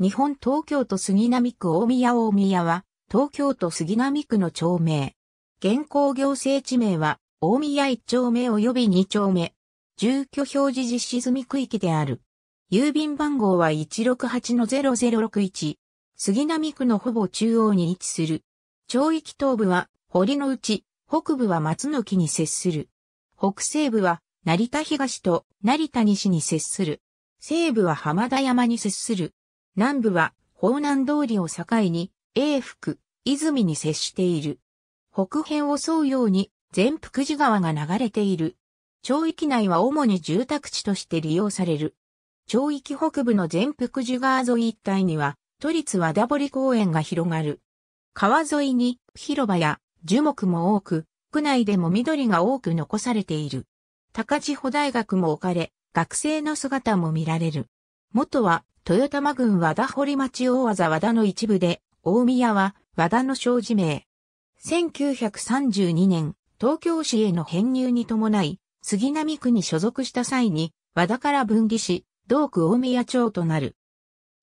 日本東京都杉並区大宮大宮は、東京都杉並区の町名。現行行政地名は、大宮1丁目及び2丁目。住居表示実施済み区域である。郵便番号は168-0061。杉並区のほぼ中央に位置する。町域東部は堀の内、北部は松の木に接する。北西部は成田東と成田西に接する。西部は浜田山に接する。南部は、方南通りを境に、永福、泉に接している。北辺を沿うように、全福寺川が流れている。町域内は主に住宅地として利用される。町域北部の全福寺川沿い一帯には、都立和田堀公園が広がる。川沿いに広場や樹木も多く、区内でも緑が多く残されている。高千穂大学も置かれ、学生の姿も見られる。元は豊玉郡和田堀町大和和田の一部で、大宮は和田の商事名。1932年、東京市への編入に伴い、杉並区に所属した際に、和田から分離し、同区大宮町となる。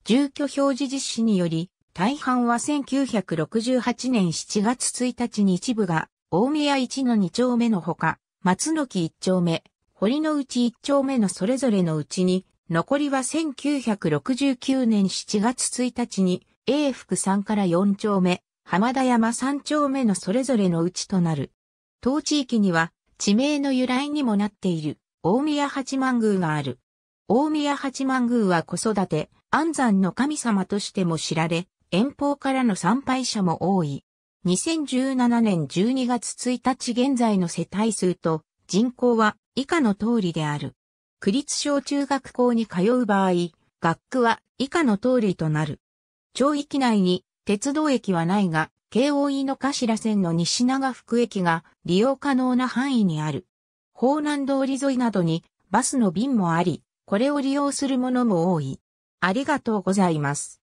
住居表示実施により、大半は1968年7月1日に一部が、大宮一の2丁目のほか、松の木1丁目、堀の内1丁目のそれぞれのうちに、残りは1969年7月1日に、永福3から4丁目、浜田山3丁目のそれぞれのうちとなる。当地域には、地名の由来にもなっている、大宮八幡宮がある。大宮八幡宮は子育て、安産の神様としても知られ、遠方からの参拝者も多い。2017年12月1日現在の世帯数と人口は以下の通りである。区立小中学校に通う場合、学区は以下の通りとなる。町域内に鉄道駅はないが、京王井の頭線の西長福駅が利用可能な範囲にある。方南通り沿いなどにバスの便もあり、これを利用する者も多い。ありがとうございます。